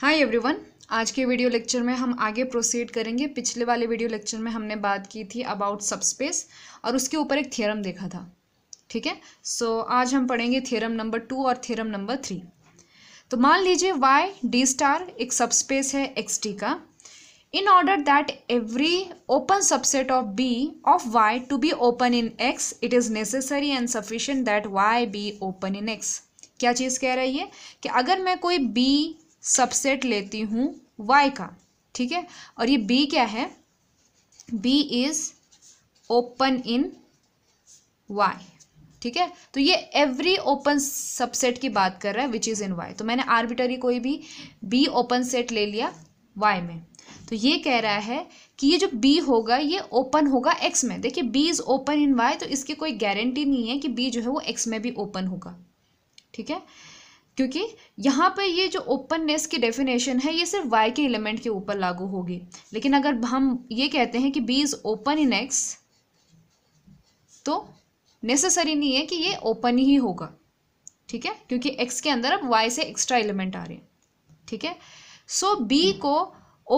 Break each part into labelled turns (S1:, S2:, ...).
S1: hi everyone आज के video lecture में हम आगे प्रोसीड करेंगे पिछले वाले वीडियो लेक्चर में हमने बात की थी अबाउट सबस्पेस और उसके ऊपर एक थ्योरम देखा था ठीक है सो आज हम पढ़ेंगे थ्योरम नंबर टू और थ्योरम नंबर थ्री तो मान लीजिए वाई डी स्टार एक सबस्पेस है एक्स टी का in order that every open subset of B of Y to be open in X it is necessary and sufficient that Y be open in X क्या चीज़ कह रही है कि अगर मैं कोई बी सबसेट लेती हूँ वाई का ठीक है और ये बी क्या है B is open in Y ठीक है तो ये एवरी ओपन सबसेट की बात कर रहा है विच इज़ इन वाई तो मैंने आर्बिटरी कोई भी बी ओपन सेट ले लिया वाई में तो ये कह रहा है कि ये जो बी होगा ये ओपन होगा एक्स में देखिए B is open in Y तो इसकी कोई गारंटी नहीं है कि बी जो है वो एक्स में भी ओपन होगा ठीक है क्योंकि यहाँ पर ये जो ओपननेस की डेफिनेशन है ये सिर्फ वाई के एलिमेंट के ऊपर लागू होगी लेकिन अगर हम ये कहते हैं कि B is open in X तो नेसेसरी नहीं है कि ये ओपन ही होगा ठीक है क्योंकि एक्स के अंदर अब वाई से एक्स्ट्रा एलिमेंट आ रहे हैं ठीक है सो बी को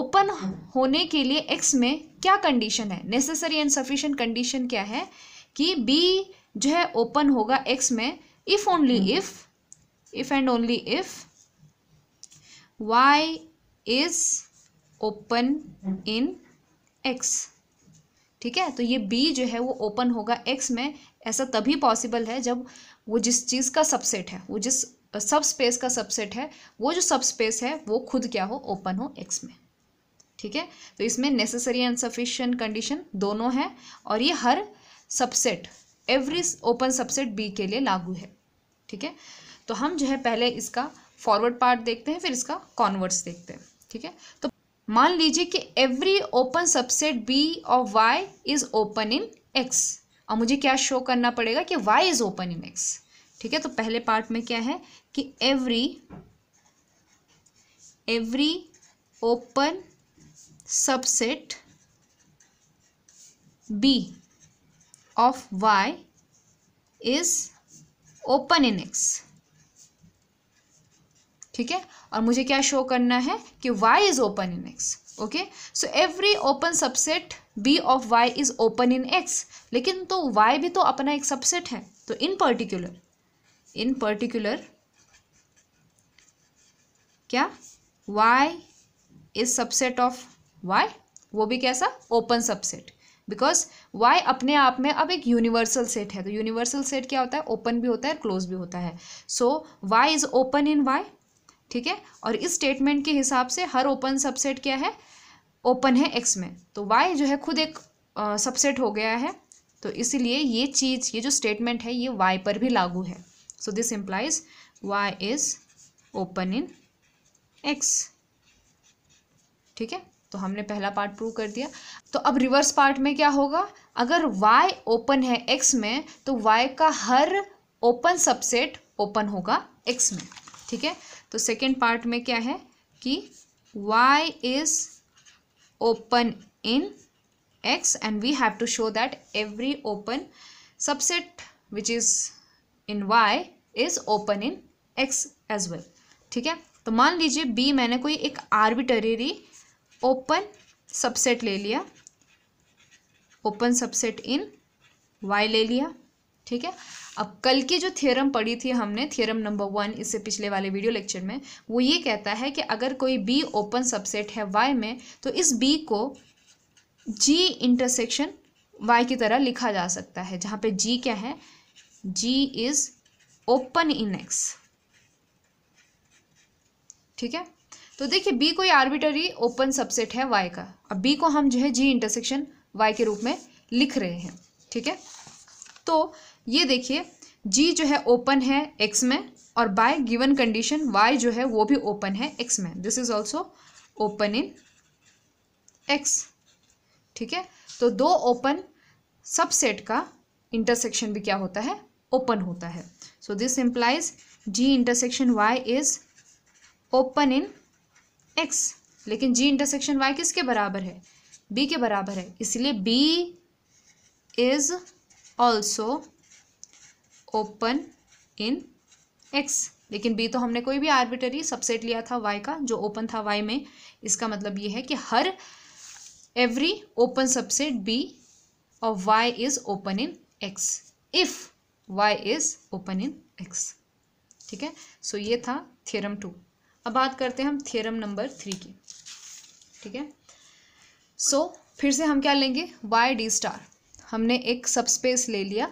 S1: ओपन होने के लिए एक्स में क्या कंडीशन है नेसेसरी एंड सफिशेंट कंडीशन क्या है कि बी जो है ओपन होगा एक्स में if only if if and only if y is open in x ठीक है तो ये b जो है वो ओपन होगा x में ऐसा तभी पॉसिबल है जब वो जिस चीज़ का सबसेट है वो जिस सब स्पेस का सबसेट है वो जो सब स्पेस है वो खुद क्या हो ओपन हो एक्स में ठीक है तो इसमें नेसेसरी एंड सफिशियंट कंडीशन दोनों है और ये हर subset every open subset B के लिए लागू है ठीक है तो हम जो है पहले इसका फॉरवर्ड पार्ट देखते हैं फिर इसका कॉन्वर्स देखते हैं ठीक है तो मान लीजिए कि every open subset B of Y is open in X और मुझे क्या शो करना पड़ेगा कि Y is open in X ठीक है तो पहले पार्ट में क्या है कि every every open subset B of Y is open in X ठीक है और मुझे क्या शो करना है कि Y is open in X okay so every open subset B of Y is open in X लेकिन तो वाई भी तो अपना एक सबसेट है तो इन पर्टिकुलर इन पर्टिकुलर क्या Y is subset of Y वो भी कैसा ओपन सबसेट बिकॉज वाई अपने आप में अब एक यूनिवर्सल सेट है तो यूनिवर्सल सेट क्या होता है ओपन भी होता है क्लोज भी होता है so Y is open in Y ठीक है और इस स्टेटमेंट के हिसाब से हर ओपन सबसेट क्या है ओपन है एक्स में तो वाई जो है खुद एक सबसेट uh, हो गया है तो इसीलिए ये चीज़ ये जो स्टेटमेंट है ये वाई पर भी लागू है so this implies Y is open in X ठीक है तो हमने पहला पार्ट प्रूव कर दिया तो अब रिवर्स पार्ट में क्या होगा अगर y ओपन है x में तो y का हर ओपन सबसेट ओपन होगा x में ठीक है तो सेकेंड पार्ट में क्या है कि y is open in x and we have to show that every open subset which is in y is open in x as well ठीक है तो मान लीजिए b मैंने कोई एक आर्बिटरेरी ओपन सबसेट ले लिया ओपन सबसेट इन वाई ले लिया ठीक है अब कल की जो थ्योरम पढ़ी थी हमने थ्योरम नंबर वन इससे पिछले वाले वीडियो लेक्चर में वो ये कहता है कि अगर कोई बी ओपन सबसेट है वाई में तो इस बी को जी इंटरसेक्शन वाई की तरह लिखा जा सकता है जहाँ पे जी क्या है G is open in X ठीक है तो देखिए बी कोई आर्बिटरी ओपन सबसेट है वाई का अब बी को हम जो है जी इंटरसेक्शन वाई के रूप में लिख रहे हैं ठीक है तो ये देखिए जी जो है ओपन है एक्स में और बाय गिवन कंडीशन वाई जो है वो भी ओपन है एक्स में this is also open in X ठीक है तो दो ओपन सबसेट का इंटरसेक्शन भी क्या होता है ओपन होता है so this implies G intersection Y is open in X लेकिन जी इंटरसेक्शन वाई किसके बराबर है बी के बराबर है इसलिए B is also open in X लेकिन बी तो हमने कोई भी आर्बिटरी सबसेट लिया था वाई का जो ओपन था वाई में इसका मतलब ये है कि हर एवरी ओपन सबसेट बी और Y is open in X if Y is open in X ठीक है सो ये था थ्योरम टू अब बात करते हैं हम थ्योरम नंबर थ्री की ठीक है सो so, फिर से हम क्या लेंगे वाई डी स्टार हमने एक सबस्पेस ले लिया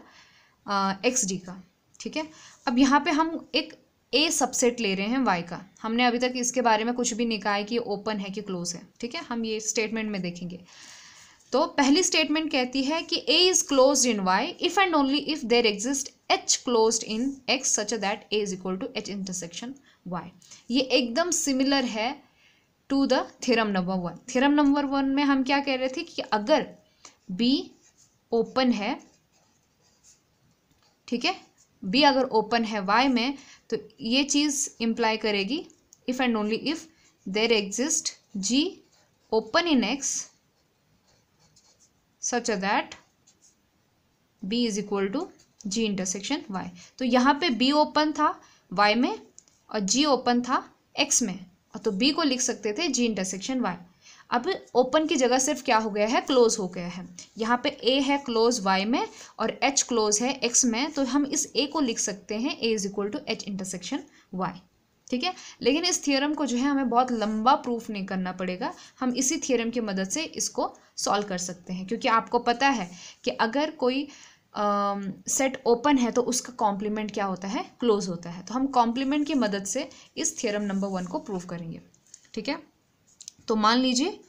S1: एक्स डी का ठीक है अब यहाँ पे हम एक ए सबसेट ले रहे हैं वाई का हमने अभी तक इसके बारे में कुछ भी नहीं कहा है कि ओपन है कि क्लोज है ठीक है हम ये स्टेटमेंट में देखेंगे तो पहली स्टेटमेंट कहती है कि A is close in Y if and only if there exist H close in X such that A is equal to H intersection Y ये एकदम सिमिलर है to the theorem number one theorem number one में हम क्या कह रहे थे कि अगर बी ओपन है ठीक है बी अगर ओपन है वाई में तो ये चीज़ इम्प्लाई करेगी if and only if there exist G open in X such that B is equal to G intersection Y तो यहाँ पे बी ओपन था वाई में और जी ओपन था एक्स में और तो बी को लिख सकते थे जी इंटरसेक्शन वाई अब ओपन की जगह सिर्फ क्या हो गया है क्लोज हो गया है यहाँ पे ए है क्लोज वाई में और एच क्लोज है एक्स में तो हम इस ए को लिख सकते हैं A is equal to H intersection Y ठीक है लेकिन इस थ्योरम को जो है हमें बहुत लंबा प्रूफ नहीं करना पड़ेगा हम इसी थ्योरम की मदद से इसको सॉल्व कर सकते हैं क्योंकि आपको पता है कि अगर कोई सेट uh, ओपन है तो उसका कॉम्प्लीमेंट क्या होता है क्लोज होता है तो हम कॉम्प्लीमेंट की मदद से इस थियरम नंबर वन को प्रूव करेंगे ठीक है तो मान लीजिए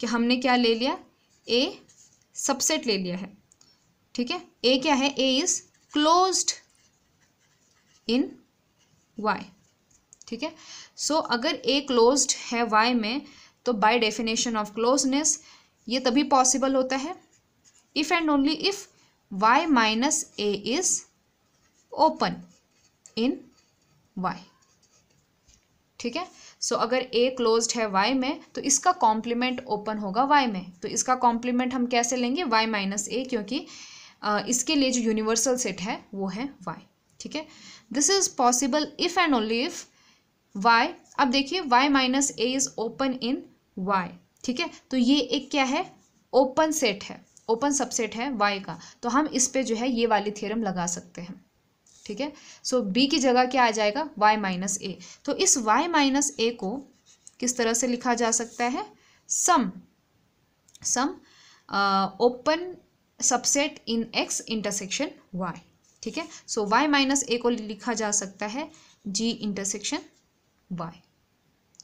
S1: कि हमने क्या ले लिया ए सबसेट ले लिया है ठीक है ए क्या है A is closed in Y ठीक है सो अगर ए क्लोज्ड है वाई में तो बाय डेफिनेशन ऑफ क्लोजनेस ये तभी पॉसिबल होता है if and only if y minus a is open in y ठीक है सो so, अगर a closed है y में तो इसका कॉम्प्लीमेंट ओपन होगा y में तो इसका कॉम्प्लीमेंट हम कैसे लेंगे y माइनस ए क्योंकि इसके लिए जो यूनिवर्सल सेट है वो है y ठीक है this is possible if and only if y अब देखिए y minus A is open in y ठीक है तो ये एक क्या है ओपन सेट है ओपन सबसेट है वाई का तो हम इस पर जो है ये वाली थ्योरम लगा सकते हैं ठीक है सो बी की जगह क्या आ जाएगा वाई माइनस ए तो इस वाई माइनस ए को किस तरह से लिखा जा सकता है some some open subset in X intersection Y ठीक है सो वाई माइनस ए को लिखा जा सकता है जी इंटरसेक्शन वाई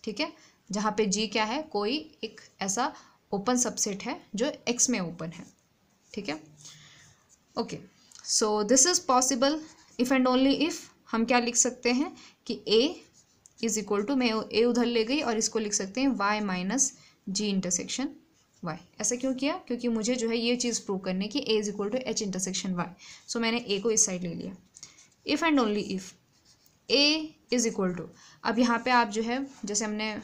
S1: ठीक है जहाँ पे जी क्या है कोई एक ऐसा ओपन सबसेट है जो एक्स में ओपन है ठीक है okay so this is possible if and only if हम क्या लिख सकते हैं कि ए इज इक्वल टू मैं ए उधर ले गई और इसको लिख सकते हैं Y minus G intersection Y ऐसा क्यों किया क्योंकि मुझे जो है ये चीज़ प्रूव करने की A is equal to H intersection Y so मैंने ए को इस साइड ले लिया if and only if A is equal to अब यहाँ पे आप जो है जैसे हमने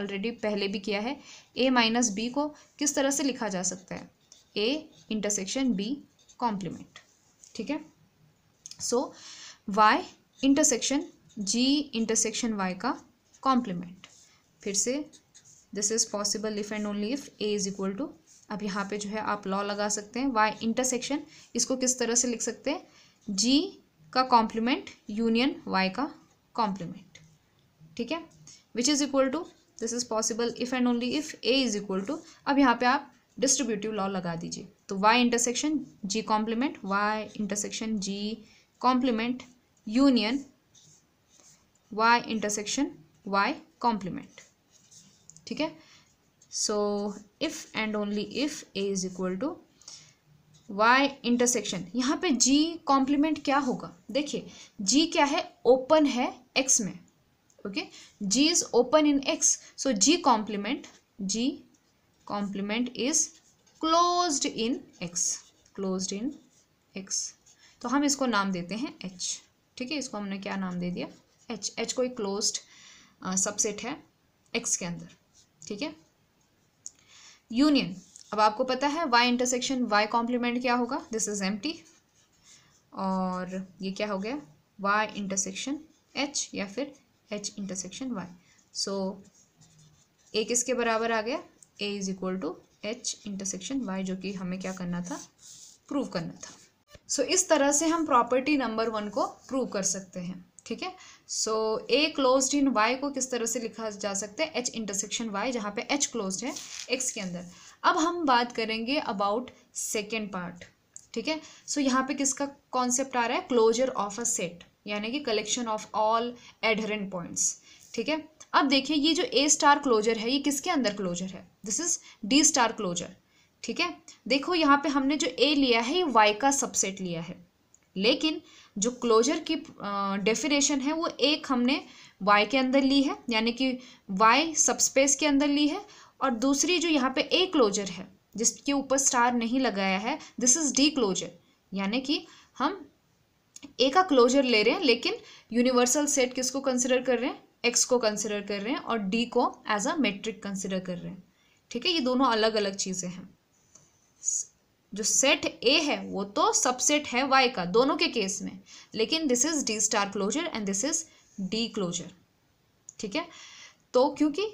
S1: ऑलरेडी पहले भी किया है ए माइनस बी को किस तरह से लिखा जा सकता है ए इंटरसेक्शन बी कॉम्प्लीमेंट ठीक है so Y intersection G intersection Y का कॉम्प्लीमेंट फिर से this is possible if and only if A is equal to अब यहाँ पे जो है आप लॉ लगा सकते हैं वाई इंटरसेक्शन इसको किस तरह से लिख सकते हैं जी का कॉम्प्लीमेंट यूनियन वाई का कॉम्प्लीमेंट ठीक है which is equal to this is possible if and only if A is equal to अब यहाँ पे आप डिस्ट्रीब्यूटिव लॉ लगा दीजिए तो Y intersection G complement Y intersection G complement union Y intersection Y complement ठीक है so if and only if A is equal to Y intersection यहाँ पे जी कॉम्प्लीमेंट क्या होगा देखिए जी क्या है ओपन है एक्स में okay G is open in X so G complement G complement is closed in X closed in X तो हम इसको नाम देते हैं एच ठीक है इसको हमने क्या नाम दे दिया एच एच कोई क्लोज्ड सबसेट है एक्स के अंदर ठीक है यूनियन अब आपको पता है वाई इंटरसेक्शन वाई कॉम्प्लीमेंट क्या होगा दिस इज एम और ये क्या हो गया वाई इंटरसेक्शन एच या फिर H intersection Y so A किसके बराबर आ गया A is equal to H intersection Y जो कि हमें क्या करना था प्रूव करना था सो so, इस तरह से हम प्रॉपर्टी नंबर वन को प्रूव कर सकते हैं ठीक है सो ए क्लोज इन वाई को किस तरह से लिखा जा सकता है एच इंटरसेक्शन वाई जहाँ पे एच क्लोज है एक्स के अंदर अब हम बात करेंगे अबाउट सेकेंड पार्ट ठीक है सो यहाँ पे किसका कॉन्सेप्ट आ रहा है क्लोजर ऑफ अ सेट यानी कि collection of all adherent points ठीक है अब देखिए ये जो ए स्टार क्लोजर है ये किसके अंदर क्लोजर है this is D star closure ठीक है देखो यहाँ पे हमने जो ए लिया है ये वाई का सबसेट लिया है लेकिन जो क्लोजर की डेफिनेशन है वो एक हमने वाई के अंदर ली है यानी कि वाई सबस्पेस के अंदर ली है और दूसरी जो यहाँ पे ए क्लोजर है जिसके ऊपर स्टार नहीं लगाया है दिस इज डी क्लोजर यानी कि हम ए का क्लोजर ले रहे हैं लेकिन यूनिवर्सल सेट किसको कंसिडर कर रहे हैं एक्स को कंसिडर कर रहे हैं और डी को एज अ मेट्रिक कंसिडर कर रहे हैं ठीक है ये दोनों अलग अलग चीज़ें हैं जो सेट ए है वो तो सबसेट है वाई का दोनों के केस में लेकिन this is D star closure and this is D closure ठीक है तो क्योंकि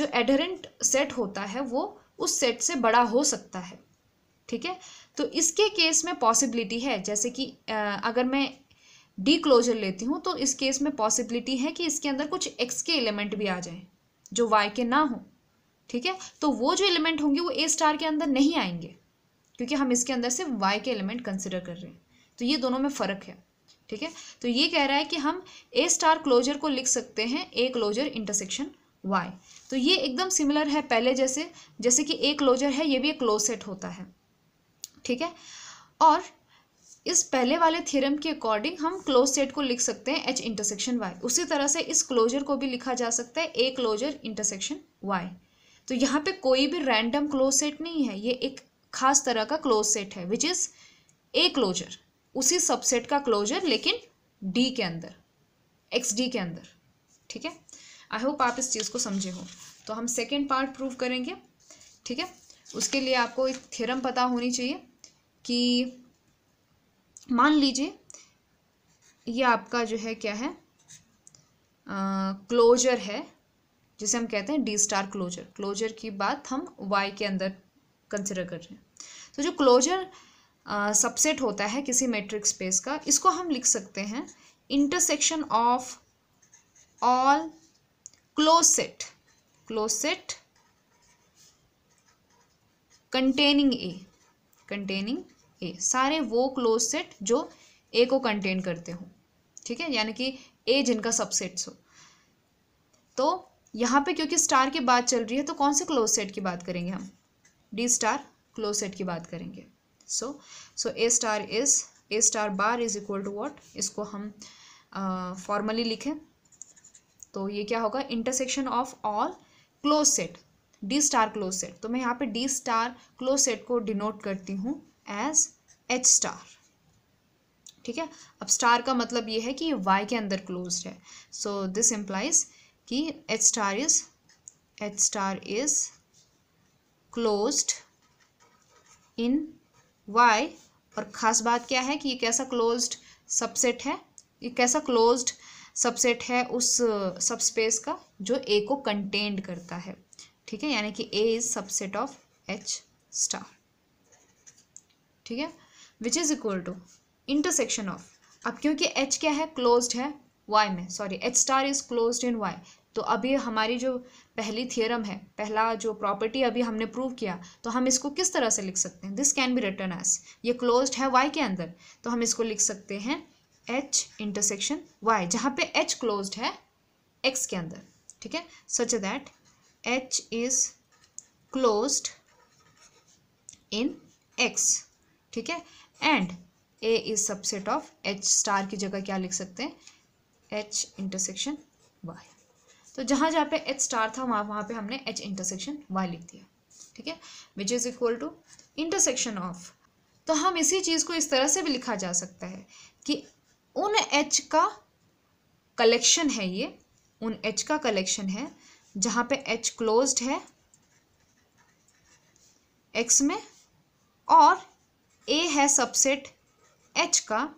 S1: जो एडरेंट सेट होता है वो उस सेट से बड़ा हो सकता है ठीक है तो इसके केस में पॉसिबिलिटी है जैसे कि अगर मैं डी क्लोजर लेती हूँ तो इस केस में पॉसिबिलिटी है कि इसके अंदर कुछ एक्स के एलिमेंट भी आ जाएँ जो वाई के ना हों ठीक है तो वो जो एलिमेंट होंगे वो ए स्टार के अंदर नहीं आएंगे क्योंकि हम इसके अंदर से वाई के एलिमेंट कंसिडर कर रहे हैं तो ये दोनों में फ़र्क है ठीक है तो ये कह रहा है कि हम ए स्टार क्लोजर को लिख सकते हैं ए क्लोजर इंटरसेक्शन वाई तो ये एकदम सिमिलर है पहले जैसे जैसे कि ए क्लोजर है ये भी एक क्लोज सेट होता है ठीक है और इस पहले वाले थ्योरम के अकॉर्डिंग हम क्लोज सेट को लिख सकते हैं एच इंटरसेक्शन वाई उसी तरह से इस क्लोजर को भी लिखा जा सकता है ए क्लोजर इंटरसेक्शन वाई तो यहाँ पे कोई भी रैंडम क्लोज सेट नहीं है ये एक खास तरह का क्लोज सेट है विच इज़ ए क्लोजर उसी सबसेट का क्लोजर लेकिन डी के अंदर एक्स डी के अंदर ठीक है आई होप आप इस चीज़ को समझे हो तो हम सेकेंड पार्ट प्रूव करेंगे ठीक है उसके लिए आपको एक थ्योरम पता होनी चाहिए कि मान लीजिए ये आपका जो है क्या है क्लोजर है जिसे हम कहते हैं डी स्टार क्लोजर क्लोजर की बात हम वाई के अंदर कंसिडर कर रहे हैं तो जो क्लोजर सबसेट होता है किसी मैट्रिक स्पेस का इसको हम लिख सकते हैं intersection of all close set close set containing A containing A सारे वो क्लोज सेट जो ए को कंटेन करते हो ठीक है यानी कि ए जिनका सबसेट्स हो तो यहाँ पे क्योंकि स्टार की बात चल रही है तो कौन से क्लोज सेट की बात करेंगे हम डी स्टार क्लोज सेट की बात करेंगे so so A star is A star bar is equal to what इसको हम फॉर्मली uh, लिखें तो ये क्या होगा intersection of all close set D star close set तो मैं यहाँ पे डी स्टार क्लोज सेट को डिनोट करती हूँ एज एच स्टार ठीक है अब स्टार का मतलब ये है कि ये वाई के अंदर क्लोज है सो दिस इम्प्लाइज कि H star is H star is close in Y और ख़ास बात क्या है कि ये कैसा क्लोज्ड सबसेट है ये कैसा क्लोज्ड सबसेट है उस सब स्पेस का जो ए को कंटेंड करता है ठीक है यानी कि A is subset of H star ठीक है which is equal to intersection of अब क्योंकि एच क्या है क्लोज्ड है वाई में sorry H star is close in Y तो अभी हमारी जो पहली थियरम है पहला जो प्रॉपर्टी अभी हमने प्रूव किया तो हम इसको किस तरह से लिख सकते हैं this can be written as ये क्लोज्ड है वाई के अंदर तो हम इसको लिख सकते हैं एच इंटरसेक्शन वाई जहाँ पे एच क्लोज्ड है एक्स के अंदर ठीक है such that H is closed in X ठीक है and A is subset of H star की जगह क्या लिख सकते हैं एच इंटरसेक्शन वाई तो जहाँ जहाँ पे एच स्टार था वहाँ वहाँ पे हमने एच इंटरसेक्शन वाई लिख दिया ठीक है which is equal to intersection of तो हम इसी चीज़ को इस तरह से भी लिखा जा सकता है कि उन एच का कलेक्शन है ये उन एच का कलेक्शन है जहाँ पे एच क्लोज्ड है एक्स में और ए है सबसेट एच का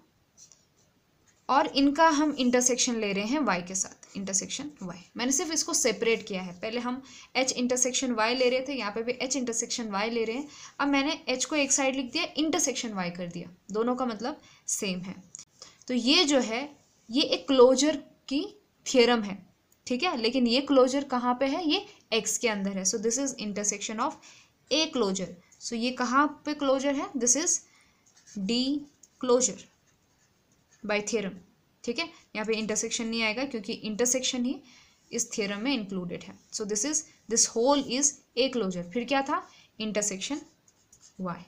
S1: और इनका हम इंटरसेक्शन ले रहे हैं वाई के साथ इंटरसेक्शन वाई मैंने सिर्फ इसको सेपरेट किया है पहले हम एच इंटरसेक्शन वाई ले रहे थे यहाँ पे भी एच इंटरसेक्शन वाई ले रहे हैं अब मैंने एच को एक साइड लिख दिया इंटरसेक्शन वाई कर दिया दोनों का मतलब सेम है तो ये जो है ये एक क्लोजर की थियरम है ठीक है लेकिन ये क्लोजर कहाँ पर है ये एक्स के अंदर है so this is intersection of A closure so ये कहाँ पे क्लोजर है this is D closure by theorem ठीक है यहाँ पे इंटरसेक्शन नहीं आएगा क्योंकि इंटरसेक्शन ही इस थ्योरम में इंक्लूडेड है so this is this whole is A closure फिर क्या था इंटरसेक्शन वाई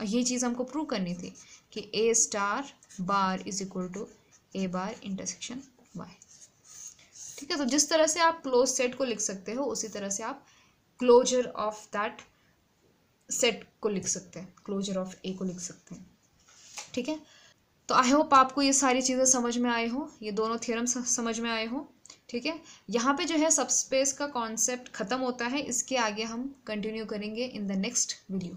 S1: और ये चीज़ हमको प्रूव करनी थी कि A star bar is equal to A bar intersection Y ठीक है तो जिस तरह से आप क्लोज सेट को लिख सकते हो उसी तरह से आप क्लोजर ऑफ दैट सेट को लिख सकते हैं क्लोजर ऑफ ए को लिख सकते हैं ठीक है तो आई होप आपको ये सारी चीज़ें समझ में आए हो ये दोनों थ्योरम समझ में आए हो ठीक है यहाँ पे जो है सबस्पेस का कॉन्सेप्ट ख़त्म होता है इसके आगे हम कंटिन्यू करेंगे इन द नेक्स्ट वीडियो